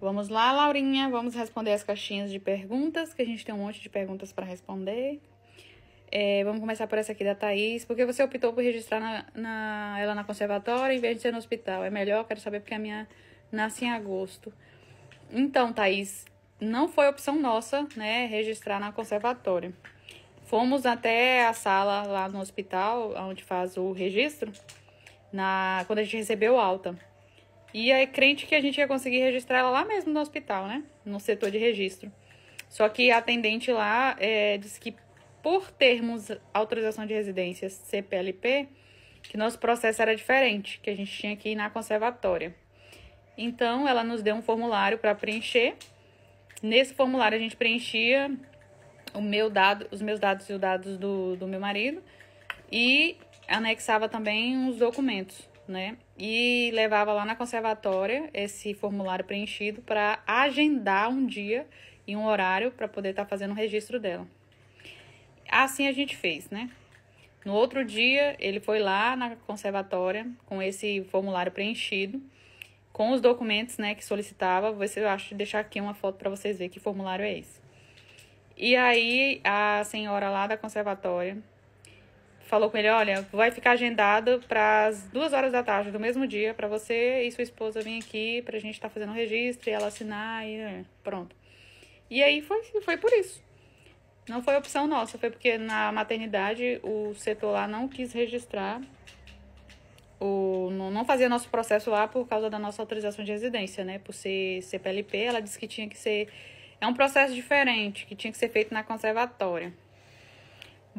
Vamos lá, Laurinha, vamos responder as caixinhas de perguntas, que a gente tem um monte de perguntas para responder. É, vamos começar por essa aqui da Thaís. Por que você optou por registrar na, na, ela na conservatória em vez de ser no hospital? É melhor? Quero saber porque a minha nasce em agosto. Então, Thaís, não foi opção nossa, né, registrar na conservatória. Fomos até a sala lá no hospital, onde faz o registro, na quando a gente recebeu alta. E é crente que a gente ia conseguir registrar ela lá mesmo no hospital, né? No setor de registro. Só que a atendente lá é, disse que por termos autorização de residência CPLP, que nosso processo era diferente, que a gente tinha que ir na conservatória. Então, ela nos deu um formulário para preencher. Nesse formulário, a gente preenchia o meu dado, os meus dados e os dados do, do meu marido e anexava também uns documentos né? E levava lá na conservatória esse formulário preenchido para agendar um dia e um horário para poder estar tá fazendo o registro dela. Assim a gente fez, né? No outro dia, ele foi lá na conservatória com esse formulário preenchido, com os documentos, né, que solicitava. Você acho deixar aqui uma foto para vocês verem que formulário é esse. E aí a senhora lá da conservatória falou com ele: olha, vai ficar agendado para as duas horas da tarde do mesmo dia para você e sua esposa vir aqui para a gente estar tá fazendo o registro e ela assinar e né, pronto. E aí foi, foi por isso. Não foi opção nossa, foi porque na maternidade o setor lá não quis registrar, o, não fazia nosso processo lá por causa da nossa autorização de residência, né? Por ser CPLP, ela disse que tinha que ser. É um processo diferente, que tinha que ser feito na conservatória.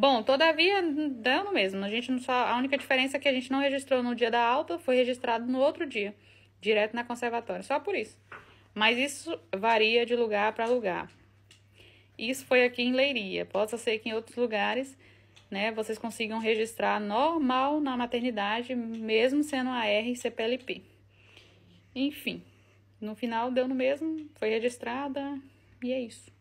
Bom, todavia, deu no mesmo. A gente só, a única diferença é que a gente não registrou no dia da alta, foi registrado no outro dia, direto na conservatória, só por isso. Mas isso varia de lugar para lugar. Isso foi aqui em Leiria. Pode ser que em outros lugares, né, vocês consigam registrar normal na maternidade, mesmo sendo a e CPLP. Enfim, no final deu no mesmo, foi registrada e é isso.